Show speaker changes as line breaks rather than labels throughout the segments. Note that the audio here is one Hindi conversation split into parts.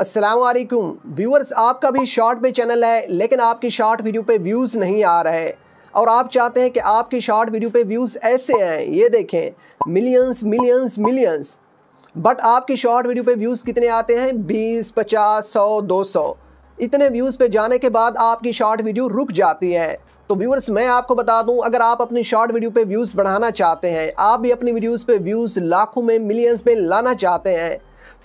असलकुम व्यूअर्स आपका भी शॉर्ट पे चैनल है लेकिन आपकी शॉर्ट वीडियो पे व्यूज़ नहीं आ रहे और आप चाहते हैं कि आपकी शॉर्ट वीडियो पे व्यूज़ ऐसे आएँ ये देखें मिलियंस मिलियंस मिलियंस बट आपकी शॉर्ट वीडियो पे व्यूज़ कितने आते हैं 20, 50, 100, 200 इतने व्यूज़ पे जाने के बाद आपकी शॉर्ट वीडियो रुक जाती है तो व्यूअर्स मैं आपको बता दूं अगर आप अपनी शॉर्ट वीडियो पे व्यूज़ बढ़ाना चाहते हैं आप भी अपनी वीडियोस पे व्यूज़ लाखों में मिलियंस में लाना चाहते हैं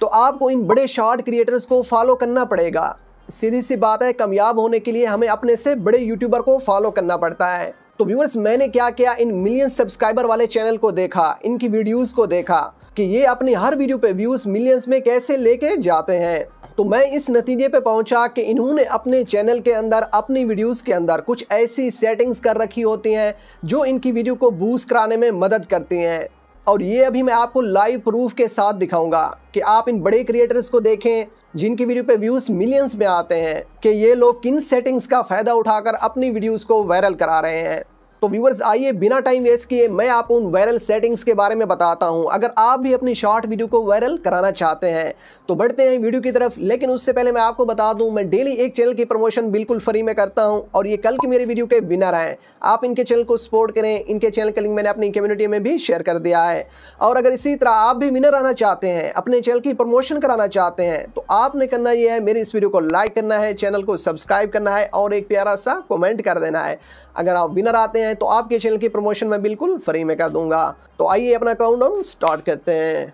तो आपको इन बड़े शॉर्ट क्रिएटर्स को फॉलो करना पड़ेगा सीधी सी बात है कामयाब होने के लिए हमें अपने से बड़े यूट्यूबर को फॉलो करना पड़ता है तो व्यूअर्स मैंने क्या किया इन मिलियन सब्सक्राइबर वाले चैनल को देखा इनकी वीडियोस को देखा कि ये अपनी हर वीडियो पे व्यूज मिलियंस में कैसे लेके जाते हैं तो मैं इस नतीजे पे पहुंचा कि इन्होंने अपने चैनल के अंदर अपनी वीडियोस के अंदर कुछ ऐसी सेटिंग्स कर रखी होती हैं जो इनकी वीडियो को बूस्ट कराने में मदद करती हैं और ये अभी मैं आपको लाइव प्रूफ के साथ दिखाऊंगा कि आप इन बड़े क्रिएटर्स को देखें जिनकी वीडियो पे व्यूज मिलियंस में आते हैं कि ये लोग किन सेटिंग्स का फ़ायदा उठाकर अपनी वीडियोस को वायरल करा रहे हैं तो व्यूवर्स आइए बिना टाइम वेस्ट किए मैं आपको उन वायरल सेटिंग्स के बारे में बताता हूं अगर आप भी अपनी शॉर्ट वीडियो को वायरल कराना चाहते हैं तो बढ़ते हैं वीडियो की तरफ लेकिन उससे पहले मैं आपको बता दूं मैं डेली एक चैनल की प्रमोशन बिल्कुल फ्री में करता हूं और ये कल की मेरे वीडियो के विनर हैं आप इनके चैनल को सपोर्ट करें इनके चैनल का लिंक मैंने अपनी कम्युनिटी में भी शेयर कर दिया है और अगर इसी तरह आप भी विनर आना चाहते हैं अपने चैनल की प्रमोशन कराना चाहते हैं तो आपने करना यह है मेरी इस वीडियो को लाइक करना है चैनल को सब्सक्राइब करना है और एक प्यारा सा कॉमेंट कर देना है अगर आप विनर आते हैं तो आपके चैनल की प्रमोशन मैं बिल्कुल फ्री में कर दूंगा तो आइए अपना काउंट स्टार्ट करते हैं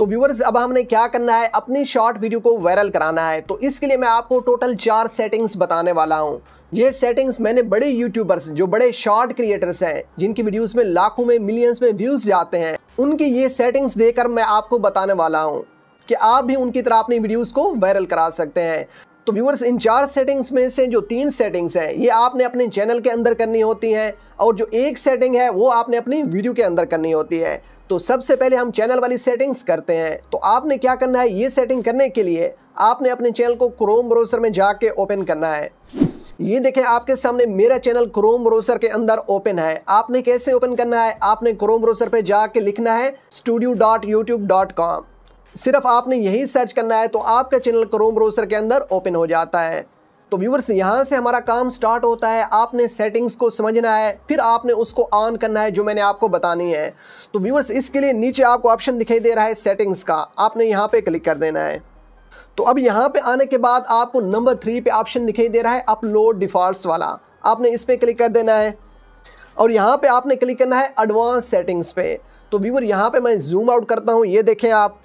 तो व्यूवर्स अब हमने क्या करना है अपनी शॉर्ट वीडियो को वायरल कराना है तो इसके लिए मैं आपको टोटल चार सेटिंग्स बताने वाला हूँ ये सेटिंग्स मैंने बड़े यूट्यूबर्स जो बड़े शॉर्ट क्रिएटर्स हैं जिनकी वीडियोस में लाखों में मिलियंस में व्यूज जाते हैं उनकी ये सेटिंग्स देकर मैं आपको बताने वाला हूँ कि आप भी उनकी तरह अपनी वीडियोस को वायरल करा सकते हैं तो व्यूवर्स इन चार सेटिंग्स में से जो तीन सेटिंग्स हैं ये आपने अपने चैनल के अंदर करनी होती हैं और जो एक सेटिंग है वो आपने अपनी वीडियो के अंदर करनी होती है तो सबसे पहले हम चैनल वाली सेटिंग्स करते हैं तो आपने क्या करना है ये सेटिंग करने के लिए आपने अपने चैनल को क्रोम ब्राउज़र में जाके ओपन करना है ये देखें आपके सामने मेरा चैनल क्रोम ब्राउजर के अंदर ओपन है आपने कैसे ओपन करना है आपने क्रोम ब्राउजर पे जाके लिखना है studio dot YouTube dot com सिर्फ आपने यही सर्च करना है तो आपका चैनल क्रोम ब्राउजर के अंदर ओपन हो जाता है तो व्यूवर्स यहाँ से हमारा काम स्टार्ट होता है आपने सेटिंग्स को समझना है फिर आपने उसको ऑन करना है जो मैंने आपको बतानी है तो व्यूवर्स इसके लिए नीचे आपको ऑप्शन दिखाई दे रहा है सेटिंग्स का आपने यहाँ पर क्लिक कर देना है तो अब यहाँ पे आने के बाद आपको नंबर थ्री पे ऑप्शन दिखाई दे रहा है अपलोड डिफ़ॉल्ट वाला आपने इस पर क्लिक कर देना है और यहाँ पे आपने क्लिक करना है एडवांस सेटिंग्स पे तो व्यूवर यहाँ पे मैं जूम आउट करता हूँ ये देखें आप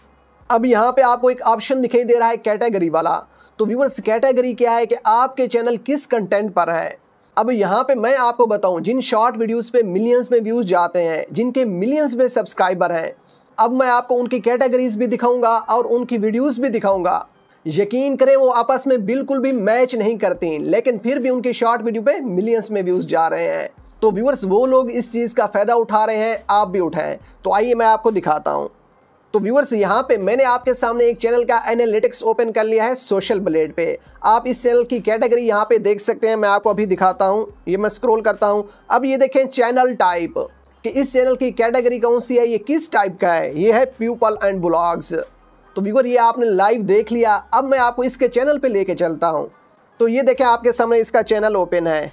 अब यहाँ पे आपको एक ऑप्शन दिखाई दे रहा है कैटेगरी वाला तो व्यूवर्स कैटेगरी क्या है कि आपके चैनल किस कंटेंट पर है अब यहाँ पे मैं आपको बताऊँ जिन शॉर्ट वीडियोस पे मिलियंस में व्यूज़ जाते हैं जिनके मिलियंस में सब्सक्राइबर हैं अब मैं आपको उनकी कैटेगरीज भी दिखाऊंगा और उनकी वीडियोस भी दिखाऊंगा यकीन करें वो आपस में बिल्कुल भी मैच नहीं करती लेकिन फिर भी उनके शॉर्ट वीडियो पे मिलियंस में व्यूज़ जा रहे हैं तो व्यूअर्स वो लोग इस चीज़ का फ़ायदा उठा रहे हैं आप भी उठाएं तो आइए मैं आपको दिखाता हूँ तो व्यूअर्स यहाँ पे मैंने आपके सामने एक चैनल का एनालिटिक्स ओपन कर लिया है सोशल ब्लेड पे आप इस चैनल की कैटेगरी यहाँ पे देख सकते हैं मैं आपको अभी दिखाता हूँ ये मैं स्क्रोल करता हूँ अब ये देखें चैनल टाइप कि इस चैनल की कैटेगरी कौन सी है ये किस टाइप का है ये है पीपल एंड ब्लॉग्स तो व्यूअर ये आपने लाइव देख लिया अब मैं आपको इसके चैनल पर लेके चलता हूँ तो ये देखें आपके सामने इसका चैनल ओपन है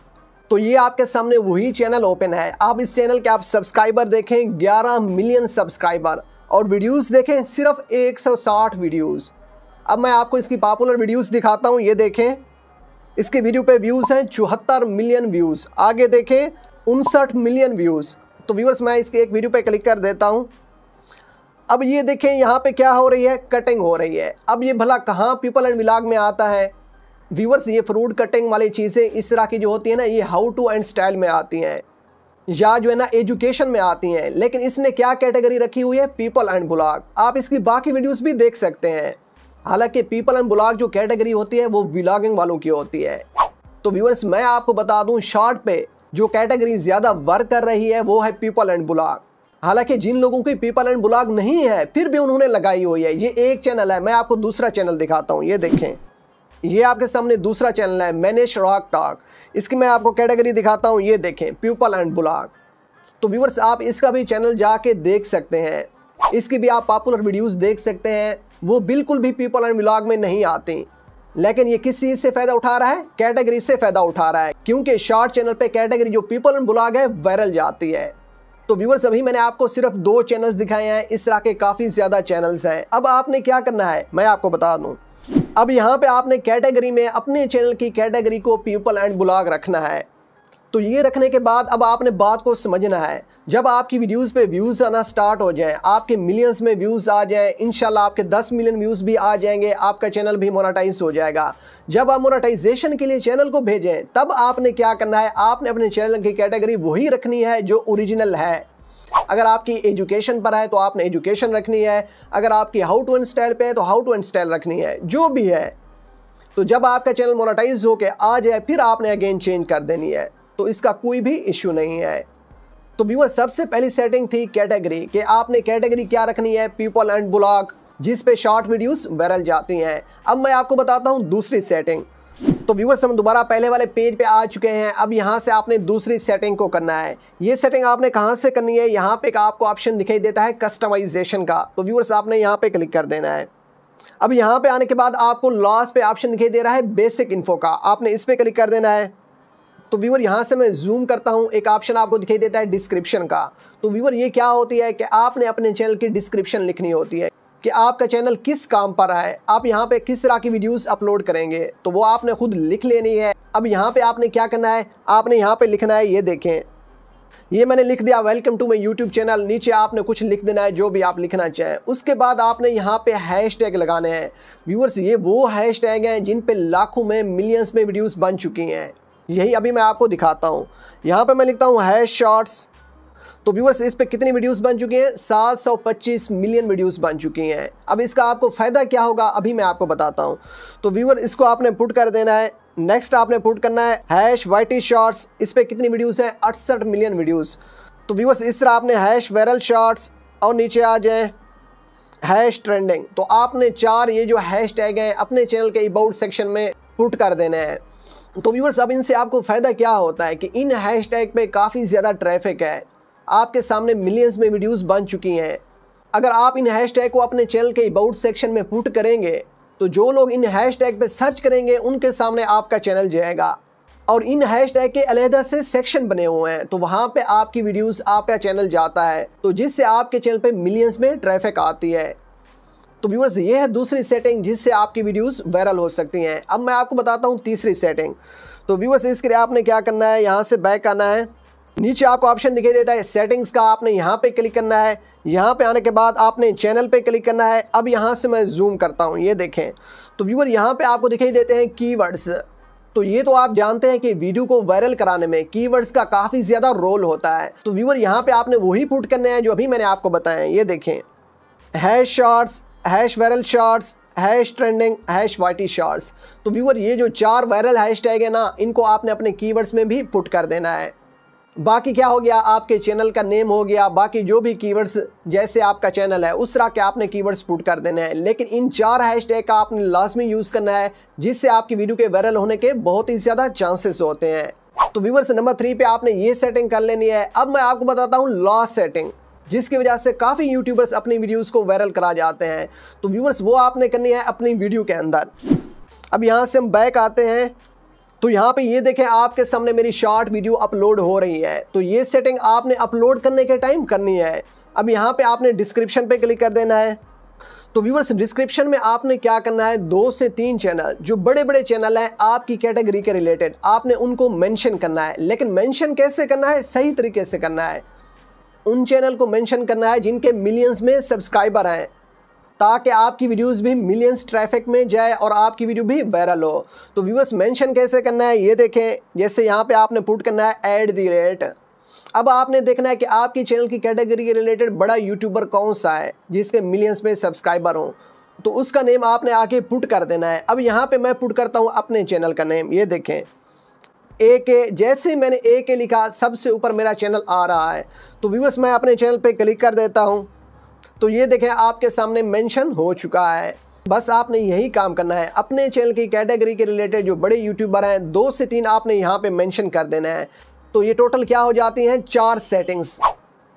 तो ये आपके सामने वही चैनल ओपन है आप इस चैनल के आप सब्सक्राइबर देखें 11 मिलियन सब्सक्राइबर और वीडियोस देखें सिर्फ 160 वीडियोस अब मैं आपको इसकी पॉपुलर वीडियोस दिखाता हूं ये देखें इसके वीडियो पे व्यूज़ हैं चौहत्तर मिलियन व्यूज़ आगे देखें उनसठ मिलियन व्यूज़ तो व्यूअर्स मैं इसके एक वीडियो पे क्लिक कर देता हूँ अब ये देखें यहाँ पे क्या हो रही है कटिंग हो रही है अब ये भला कहाँ पीपल एंड विलाग में आता है व्यूअर्स ये फ्रूट कटिंग वाली चीज़ें इस तरह की जो होती है ना ये हाउ टू एंड स्टाइल में आती हैं या जो है ना एजुकेशन में आती हैं लेकिन इसने क्या कैटेगरी रखी हुई है पीपल एंड ब्लॉग आप इसकी बाकी वीडियोस भी देख सकते हैं हालांकि पीपल एंड ब्लॉग जो कैटेगरी होती है वो ब्लॉगिंग वालों की होती है तो व्यूअर्स मैं आपको बता दूं शॉर्ट पे जो कैटेगरी ज़्यादा वर्क कर रही है वो है पीपल एंड ब्लॉग हालांकि जिन लोगों की पीपल एंड ब्लॉग नहीं है फिर भी उन्होंने लगाई हुई है ये एक चैनल है मैं आपको दूसरा चैनल दिखाता हूँ ये देखें ये आपके सामने दूसरा चैनल है मैनेश रॉक टॉक इसकी मैं आपको कैटेगरी दिखाता हूँ ये देखें प्यूपल एंड ब्लॉग तो व्यूवर्स आप इसका भी चैनल जाके देख सकते हैं इसकी भी आप पॉपुलर वीडियोज़ देख सकते हैं वो बिल्कुल भी पीपल एंड ब्लॉग में नहीं आती लेकिन ये किस चीज़ से फ़ायदा उठा रहा है कैटेगरी से फ़ायदा उठा रहा है क्योंकि शॉर्ट चैनल पे कैटेगरी जो पीपल एंड ब्लॉग है वायरल जाती है तो व्यूवर्स अभी मैंने आपको सिर्फ दो चैनल्स दिखाए हैं इस तरह के काफ़ी ज़्यादा चैनल्स हैं अब आपने क्या करना है मैं आपको बता दूँ अब यहाँ पे आपने कैटेगरी में अपने चैनल की कैटेगरी को पीपल एंड ब्लॉग रखना है तो ये रखने के बाद अब आपने बात को समझना है जब आपकी वीडियोस पे व्यूज़ आना स्टार्ट हो जाए आपके मिलियंस में व्यूज़ आ जाए इनशाला आपके 10 मिलियन व्यूज़ भी आ जाएंगे आपका चैनल भी मोनाटाइज हो जाएगा जब आप मोनाटाइजेशन के लिए चैनल को भेजें तब आपने क्या करना है आपने अपने चैनल की कैटेगरी वही रखनी है जो ओरिजिनल है अगर आपकी एजुकेशन पर है तो आपने एजुकेशन रखनी है अगर आपकी हाउ टू एंड स्टाइल पे है तो हाउ टू एंड स्टाइल रखनी है जो भी है तो जब आपका चैनल मोनाटाइज होकर आ जाए फिर आपने अगेन चेंज कर देनी है तो इसका कोई भी इश्यू नहीं है तो व्यूअर सबसे पहली सेटिंग थी कैटेगरी कि आपने कैटेगरी क्या रखनी है पीपल एंड ब्लॉग जिस पे शॉर्ट वीडियोस वायरल जाती हैं अब मैं आपको बताता हूँ दूसरी सेटिंग तो व्यूवर्स हम दोबारा पहले वाले पेज पे आ चुके हैं अब यहाँ से आपने दूसरी सेटिंग को करना है ये सेटिंग आपने कहाँ से करनी है यहाँ पे एक आपको ऑप्शन दिखाई देता है कस्टमाइजेशन का तो व्यूवर्स आपने यहाँ पे क्लिक कर देना है अब यहाँ पे आने के बाद आपको लॉस पे ऑप्शन दिखाई दे रहा है बेसिक इन्फो का आपने इस पर क्लिक कर देना है तो व्यूवर यहाँ से मैं जूम करता हूँ एक ऑप्शन आपको दिखाई देता है डिस्क्रिप्शन का तो व्यूवर ये क्या होती है कि आपने अपने चैनल की डिस्क्रिप्शन लिखनी होती है कि आपका चैनल किस काम पर है आप यहाँ पे किस तरह की वीडियोस अपलोड करेंगे तो वो आपने खुद लिख लेनी है अब यहाँ पे आपने क्या करना है आपने यहाँ पे लिखना है ये देखें ये मैंने लिख दिया welcome to my YouTube channel नीचे आपने कुछ लिख देना है जो भी आप लिखना चाहें उसके बाद आपने यहाँ पे हैश टैग लगाने हैं व्यूअर्स ये वो हैश टैग हैं जिन पर लाखों में मिलियंस में वीडियोज़ बन चुकी हैं यही अभी मैं आपको दिखाता हूँ यहाँ पे मैं लिखता हूँ हैश शॉर्ट्स तो व्यूअर्स इस पे कितनी वीडियोस बन चुकी हैं 725 मिलियन वीडियोस बन चुकी हैं अब इसका आपको फ़ायदा क्या होगा अभी मैं आपको बताता हूँ तो व्यूअर इसको आपने पुट कर देना है नेक्स्ट आपने पुट करना है हैश वाइटी शॉर्ट्स इस पर कितनी वीडियोज़ हैं अड़सठ मिलियन वीडियोज़ तो व्यूअर्स इस तरह आपने हैश वायरल शॉर्ट्स और नीचे आ जाए हैश ट्रेंडिंग तो आपने चार ये जो हैश टैग हैं अपने चैनल के अबाउट सेक्शन में पुट कर देने हैं तो व्यूवर्स अब इनसे आपको फ़ायदा क्या होता है कि इन हैशटैग पे काफ़ी ज़्यादा ट्रैफिक है आपके सामने मिलियंस में वीडियोस बन चुकी हैं अगर आप इन हैशटैग को अपने चैनल के अबाउट सेक्शन में पुट करेंगे तो जो लोग इन हैशटैग पे सर्च करेंगे उनके सामने आपका चैनल जाएगा और इन हैशटैग के अलहदा से सेक्शन बने हुए हैं तो वहाँ पे आपकी वीडियोस आपका चैनल जाता है तो जिससे आपके चैनल पे मिलियंस में ट्रैफिक आती है तो व्यूअर्स ये है दूसरी सेटिंग जिससे आपकी वीडियोस वायरल हो सकती हैं अब मैं आपको बताता हूँ तीसरी सेटिंग तो व्यूअर्स इसके लिए आपने क्या करना है यहाँ से बैक आना है नीचे आपको ऑप्शन दिखाई देता है सेटिंग्स का आपने यहाँ पे क्लिक करना है यहाँ पे आने के बाद आपने चैनल पे क्लिक करना है अब यहाँ से मैं जूम करता हूँ ये देखें तो व्यूअर यहाँ पे आपको दिखाई देते हैं कीवर्ड्स तो ये तो आप जानते हैं कि वीडियो को वायरल कराने में कीवर्ड्स का काफ़ी ज़्यादा रोल होता है तो व्यूअर यहाँ पर आपने वही पुट करने हैं जो अभी मैंने आपको बताए हैं ये देखें hash shorts hash viral shorts hash trending hash YT shorts तो व्यूअर ये जो चार वायरल हैश टैग है ना इनको आपने अपने कीवर्ड्स में भी पुट कर देना है बाकी क्या हो गया आपके चैनल का नेम हो गया बाकी जो भी कीवर्ड्स जैसे आपका चैनल है उस तरह के आपने कीवर्ड्स पुट कर देने हैं लेकिन इन चार हैशटैग का आपने लाजमी यूज़ करना है जिससे आपकी वीडियो के वायरल होने के बहुत ही ज़्यादा चांसेस होते हैं तो व्यूवर्स नंबर थ्री पे आपने ये सेटिंग कर लेनी है अब मैं आपको बताता हूँ लास्ट सेटिंग जिसकी वजह से काफ़ी यूट्यूबर्स अपनी वीडियोज को वायरल करा जाते हैं तो व्यूवर्स वो आपने करनी है अपनी वीडियो के अंदर अब यहाँ से हम बैक आते हैं तो यहाँ पे ये देखें आपके सामने मेरी शॉर्ट वीडियो अपलोड हो रही है तो ये सेटिंग आपने अपलोड करने के टाइम करनी है अब यहाँ पे आपने डिस्क्रिप्शन पे क्लिक कर देना है तो व्यूवर्स डिस्क्रिप्शन में आपने क्या करना है दो से तीन चैनल जो बड़े बड़े चैनल हैं आपकी कैटेगरी के रिलेटेड आपने उनको मैंशन करना है लेकिन मैंशन कैसे करना है सही तरीके से करना है उन चैनल को मैंशन करना है जिनके मिलियंस में सब्सक्राइबर हैं ताकि आपकी वीडियोस भी मिलियंस ट्रैफिक में जाए और आपकी वीडियो भी वायरल हो तो व्यूअर्स मेंशन कैसे करना है ये देखें जैसे यहाँ पे आपने पुट करना है एट दी रेट अब आपने देखना है कि आपकी चैनल की कैटेगरी के रिलेटेड बड़ा यूट्यूबर कौन सा है जिसके मिलियंस में सब्सक्राइबर हों तो उसका नेम आपने आके पुट कर देना है अब यहाँ पर मैं पुट करता हूँ अपने चैनल का नेम ये देखें ए के जैसे मैंने ए के लिखा सबसे ऊपर मेरा चैनल आ रहा है तो व्यूअर्स मैं अपने चैनल पे क्लिक कर देता हूँ तो ये देखें आपके सामने मेंशन हो चुका है बस आपने यही काम करना है अपने चैनल की कैटेगरी के रिलेटेड जो बड़े यूट्यूबर हैं दो से तीन आपने यहाँ पे मेंशन कर देना है तो ये टोटल क्या हो जाती हैं चार सेटिंग्स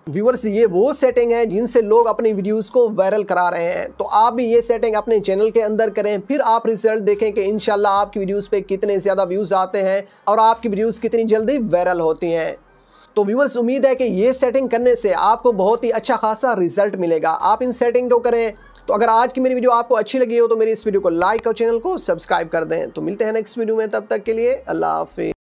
व्यूअर्स ये वो सेटिंग है जिनसे लोग अपनी वीडियोस को वायरल करा रहे हैं तो आप भी ये सेटिंग अपने चैनल के अंदर करें फिर आप रिजल्ट देखें कि इनशाला आपकी वीडियोज़ पे कितने ज़्यादा व्यूज़ आते हैं और आपकी वीडियोज़ कितनी जल्दी वायरल होती हैं तो व्यूवर्स उम्मीद है कि ये सेटिंग करने से आपको बहुत ही अच्छा खासा रिजल्ट मिलेगा आप इन सेटिंग को करें तो अगर आज की मेरी वीडियो आपको अच्छी लगी हो तो मेरी इस वीडियो को लाइक और चैनल को सब्सक्राइब कर दें तो मिलते हैं नेक्स्ट वीडियो में तब तक के लिए अल्लाह हाफि